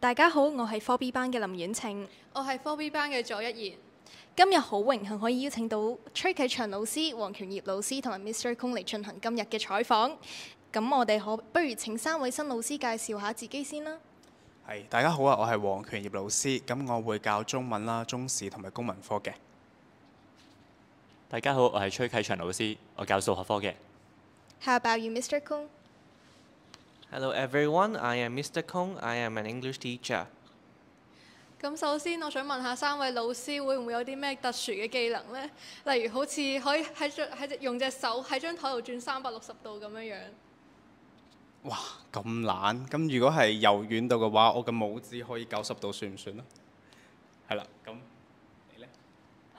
大家好，我系科 B 班嘅林婉晴，我系科 B 班嘅左一言。今日好荣幸可以邀请到崔启祥老师、黄权业老师同埋 Mr. Kong 嚟进行今日嘅采访。咁我哋可不如请三位新老师介绍下自己先啦。系大家好啊，我系黄权业老师，咁我会教中文啦、中史同埋公文科嘅。大家好，我系崔启祥老师，我教数学科嘅。How about you, Mr. Kong? Hello everyone, I am Mr. Kong. I am an English teacher. 咁首先我想問下三位老師會唔會有啲咩特殊嘅技能咧？例如好似可以喺張喺用隻手喺張台度轉三百六十度咁樣樣。哇！咁懶！咁如果係柔軟度嘅話，我嘅拇指可以九十度算唔算咧？係啦，咁你咧？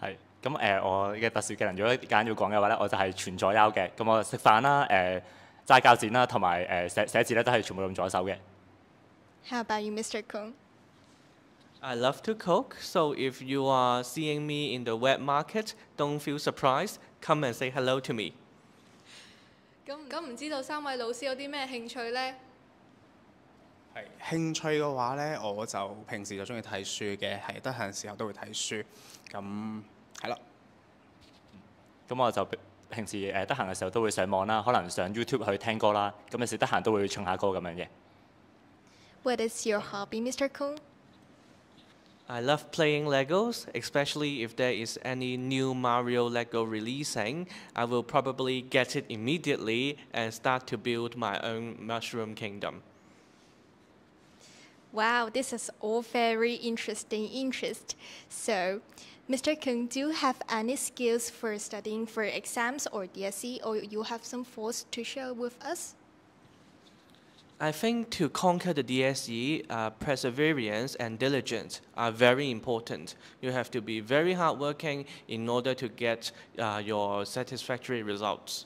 係咁誒，我嘅特殊技能如果簡要講嘅話咧，我就係全左優嘅。咁我食飯啦誒。齋教剪啦，同埋誒寫寫字咧，都係全部用左手嘅。How about you, Mr. Kong? I love to cook, so if you are seeing me in the wet market, don't feel surprised. Come and say hello to me. 咁咁唔知道三位老師有啲咩興趣咧？係興趣嘅話咧，我就平時就中意睇書嘅，係得閒時候都會睇書。咁係啦。咁我就。平時誒得閒嘅時候都會上網啦，可能上 YouTube 去聽歌啦，咁有時得閒都會唱下歌咁樣嘅。What is your hobby, Mr. Kung? I love playing Legos, especially if there is any new Mario Lego releasing. I will probably get it immediately and start to build my own Mushroom Kingdom. Wow, this is all very interesting interest. So, Mr. Kung, do you have any skills for studying for exams or DSE, or you have some thoughts to share with us? I think to conquer the DSE, uh, perseverance and diligence are very important. You have to be very hardworking in order to get uh, your satisfactory results.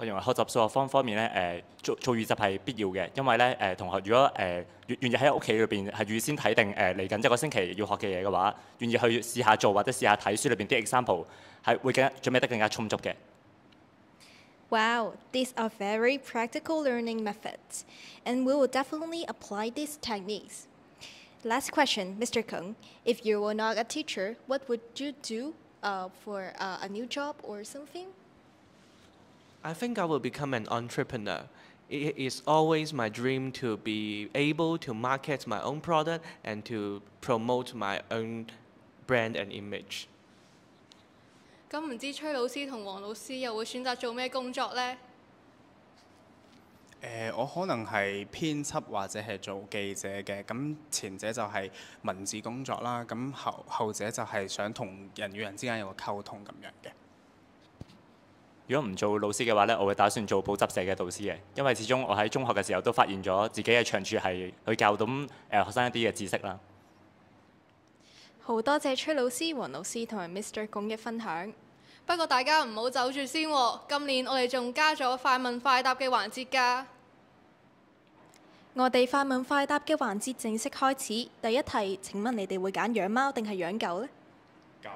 我認為學習數學方方面咧，誒做做預習係必要嘅，因為咧誒同學如果誒願意喺屋企裏邊係預先睇定誒嚟緊一個星期要學嘅嘢嘅話，願意去試下做或者試下睇書裏邊啲 example，係會更加準備得更加充足嘅。Wow, these are very practical learning methods, and we will definitely apply these techniques. Last question, Mr. Kong, if you were not a teacher, what would you do for a new job or something? I think I will become an entrepreneur. It is always my dream to be able to market my own product and to promote my own brand and image. 咁唔知崔老师同黄老师又会选择做咩工作呢？我可能系编辑或者系做记者嘅。咁前者就系文字工作啦，咁后后者就系想同人与人之间有个沟通咁样嘅。如果唔做老師嘅話咧，我會打算做補習社嘅導師嘅，因為始終我喺中學嘅時候都發現咗自己嘅長處係去教到誒學生一啲嘅知識啦。好多謝崔老師、黃老師同埋 Mr. 龚嘅分享。不過大家唔好走住先，今年我哋仲加咗快問快答嘅環節㗎。我哋快問快答嘅環節正式開始，第一題：請問你哋會揀養貓定係養狗呢？狗，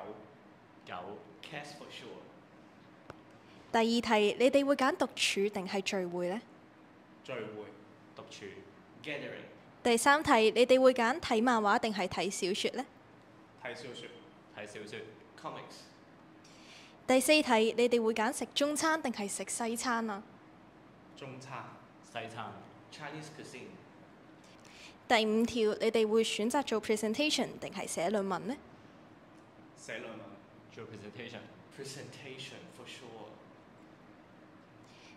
狗，cat for sure。第二題，你哋會揀獨處定係聚會呢？聚會、獨處、gathering。第三題，你哋會揀睇漫畫定係睇小説呢？睇小説、睇小説、comics。第四題，你哋會揀食中餐定係食西餐啊？中餐、西餐、Chinese cuisine。第五條，你哋會選擇做 presentation 定係寫論文呢？寫論文、做 presentation、presentation for sure。